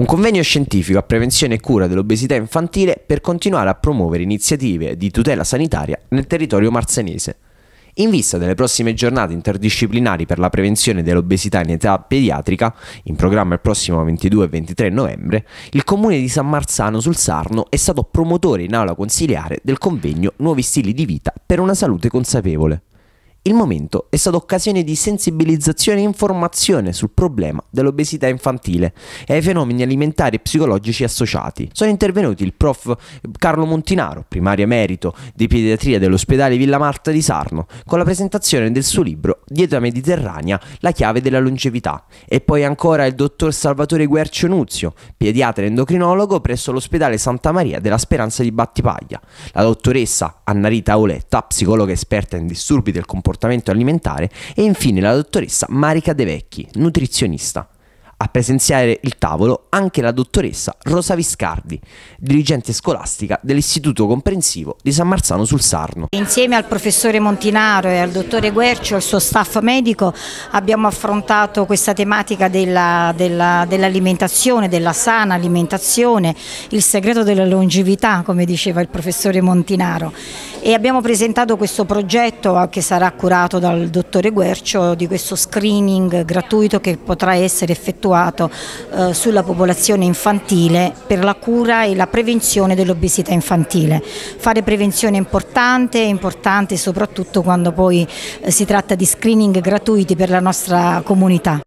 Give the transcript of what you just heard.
Un convegno scientifico a prevenzione e cura dell'obesità infantile per continuare a promuovere iniziative di tutela sanitaria nel territorio marzenese. In vista delle prossime giornate interdisciplinari per la prevenzione dell'obesità in età pediatrica, in programma il prossimo 22 e 23 novembre, il comune di San Marzano sul Sarno è stato promotore in aula consiliare del convegno Nuovi stili di vita per una salute consapevole. Il momento è stato occasione di sensibilizzazione e informazione sul problema dell'obesità infantile e ai fenomeni alimentari e psicologici associati. Sono intervenuti il prof Carlo Montinaro, primario emerito di pediatria dell'ospedale Villa Marta di Sarno, con la presentazione del suo libro Dieta mediterranea, la chiave della longevità, e poi ancora il dottor Salvatore Guercio Nuzio, pediatra endocrinologo presso l'ospedale Santa Maria della Speranza di Battipaglia, la dottoressa Annarita Auletta, psicologa esperta in disturbi del comportamento comportamento alimentare e infine la dottoressa Marica De Vecchi, nutrizionista a presenziare il tavolo anche la dottoressa Rosa Viscardi, dirigente scolastica dell'Istituto Comprensivo di San Marzano sul Sarno. Insieme al professore Montinaro e al dottore Guercio e al suo staff medico abbiamo affrontato questa tematica dell'alimentazione, della, dell della sana alimentazione, il segreto della longevità, come diceva il professore Montinaro e abbiamo presentato questo progetto eh, che sarà curato dal dottore Guercio di questo screening gratuito che potrà essere effettuato attuato eh, sulla popolazione infantile per la cura e la prevenzione dell'obesità infantile. Fare prevenzione è importante, è importante soprattutto quando poi eh, si tratta di screening gratuiti per la nostra comunità.